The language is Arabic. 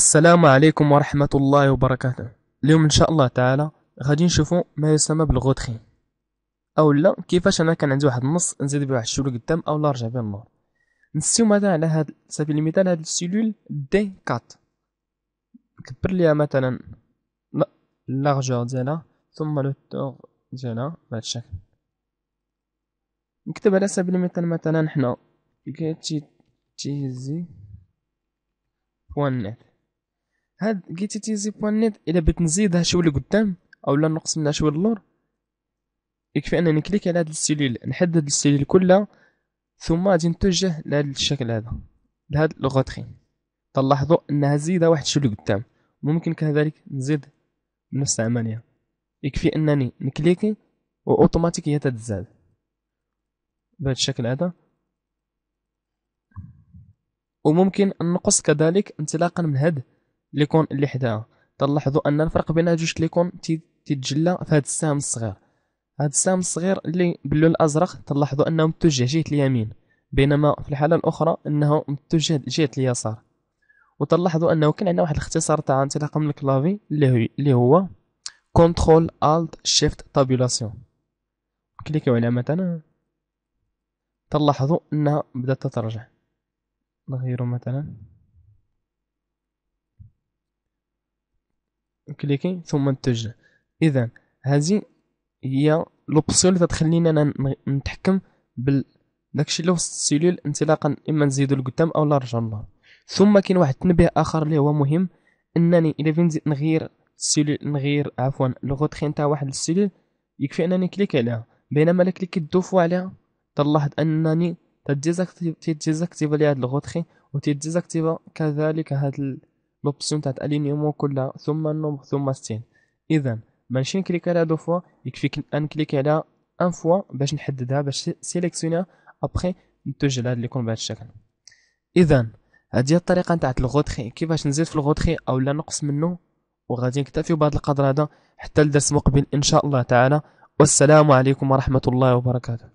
السلام عليكم ورحمة الله وبركاته اليوم إن شاء الله تعالى غادي نشوفوا ما يسمى بالغوتخين أو لا كيفاش أنا كان عندي واحد النص نزيد به واحد الشلول قدام أو لا نرجع به النور نسيو مثلا على هاد سبيل المثال هاد السلول دي كات نكبر ليها مثلا لارجور ديالها ثم لو تور ديالها بهاد الشكل نكتب على سبيل المثال مثلا حنا كتي تيزي بوان نت هاد جيتي تي زي بوان نت الا بغيت نزيدها شويه لقدام اولا نقص منها شويه اللور يكفي انني نكليك على هاد السيليل نحدد السيليل كلها ثم غادي نتوجه لهاد الشكل هذا لهاد لوغوتري تلاحظوا انها زيده واحد شويه لقدام ممكن كذلك نزيد بنفس العمليه يكفي انني نكليكي واوتوماتيك هي تتزاد بهذا الشكل هذا وممكن نقص كذلك انطلاقا من هاد ليكون اللي حداها تلاحظوا ان الفرق بين هاد جوج ليكون تيتجلى في هاد السهم الصغير هاد السهم الصغير اللي باللون الازرق تلاحظوا انه متجه جهه اليمين بينما في الحاله الاخرى انه متجه جهه اليسار وتلاحظوا انه كان عندنا واحد الاختصار تاع انطلاقا من الكلافي اللي هو كنترول الت شيفت تابولاسيون كليكيو على مثلا تلاحظوا انها بدات تترجع نغيروا مثلا كليكي ثم نتجه اذا هذه هي لوبسيون اللي تتخلينا انا نتحكم بال داكشي اللي وسط السيلول انطلاقا اما نزيدو لقدام او نرجع للور ثم كاين واحد التنبيه اخر اللي هو مهم انني الا فين نزيد نغير السيلول نغير عفوا لوغوتخين تاع واحد السيلول يكفي انني كليك عليها بينما الا كليك دوفو عليها تلاحظ انني تديزاكتيف تديزاكتيف لي هاد لوغوتخين وتديزاكتيف كذلك هاد l'option تاعت alignement كلها ثم النمبر ثم السين اذا ماشي نكليك على دو فوا يكفيك ان كليك على ان فوا باش نحددها باش سيليكسيونيها ابخي نتوجل اللي يكون بهذا الشكل اذا هادي هي الطريقه نتاع الغوتخي كيفاش نزيد في الغوتخي لا نقص منه وغادي نكتفيو بهذا القدر هذا حتى الدرس مقبل ان شاء الله تعالى والسلام عليكم ورحمه الله وبركاته